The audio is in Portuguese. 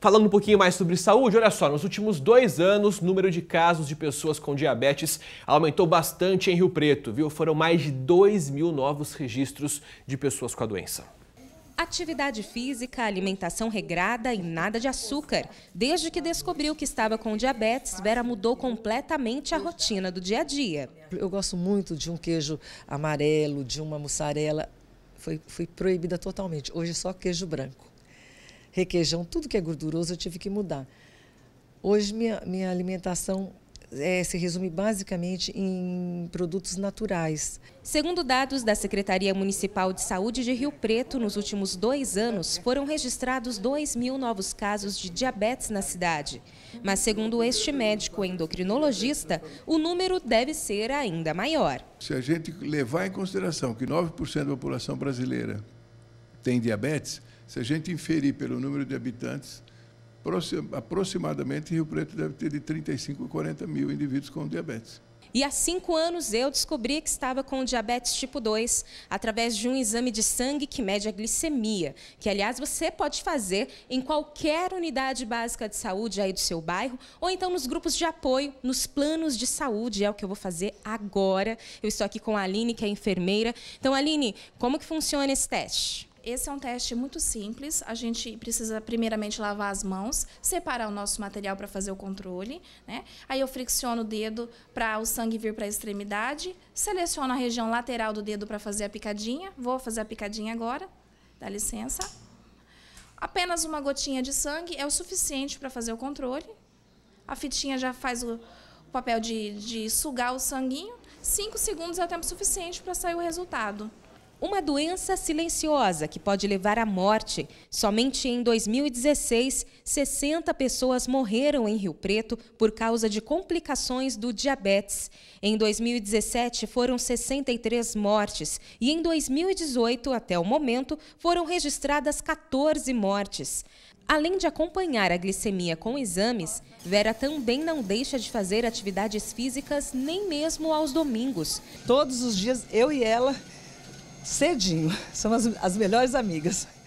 Falando um pouquinho mais sobre saúde, olha só, nos últimos dois anos, o número de casos de pessoas com diabetes aumentou bastante em Rio Preto, viu? Foram mais de 2 mil novos registros de pessoas com a doença. Atividade física, alimentação regrada e nada de açúcar. Desde que descobriu que estava com diabetes, Vera mudou completamente a rotina do dia a dia. Eu gosto muito de um queijo amarelo, de uma mussarela. Foi, fui proibida totalmente. Hoje é só queijo branco requeijão, tudo que é gorduroso eu tive que mudar. Hoje minha, minha alimentação é, se resume basicamente em produtos naturais. Segundo dados da Secretaria Municipal de Saúde de Rio Preto, nos últimos dois anos foram registrados 2 mil novos casos de diabetes na cidade. Mas, segundo este médico endocrinologista, o número deve ser ainda maior. Se a gente levar em consideração que 9% da população brasileira tem diabetes, se a gente inferir pelo número de habitantes, aproximadamente Rio Preto deve ter de 35 a 40 mil indivíduos com diabetes. E há cinco anos eu descobri que estava com diabetes tipo 2 através de um exame de sangue que mede a glicemia, que aliás você pode fazer em qualquer unidade básica de saúde aí do seu bairro ou então nos grupos de apoio, nos planos de saúde, é o que eu vou fazer agora. Eu estou aqui com a Aline, que é enfermeira. Então, Aline, como que funciona esse teste? Esse é um teste muito simples. A gente precisa primeiramente lavar as mãos, separar o nosso material para fazer o controle. Né? Aí eu fricciono o dedo para o sangue vir para a extremidade, seleciono a região lateral do dedo para fazer a picadinha. Vou fazer a picadinha agora. Dá licença. Apenas uma gotinha de sangue é o suficiente para fazer o controle. A fitinha já faz o papel de, de sugar o sanguinho. Cinco segundos é o tempo suficiente para sair o resultado uma doença silenciosa que pode levar à morte. Somente em 2016, 60 pessoas morreram em Rio Preto por causa de complicações do diabetes. Em 2017, foram 63 mortes e em 2018, até o momento, foram registradas 14 mortes. Além de acompanhar a glicemia com exames, Vera também não deixa de fazer atividades físicas nem mesmo aos domingos. Todos os dias eu e ela cedinho. São as, as melhores amigas.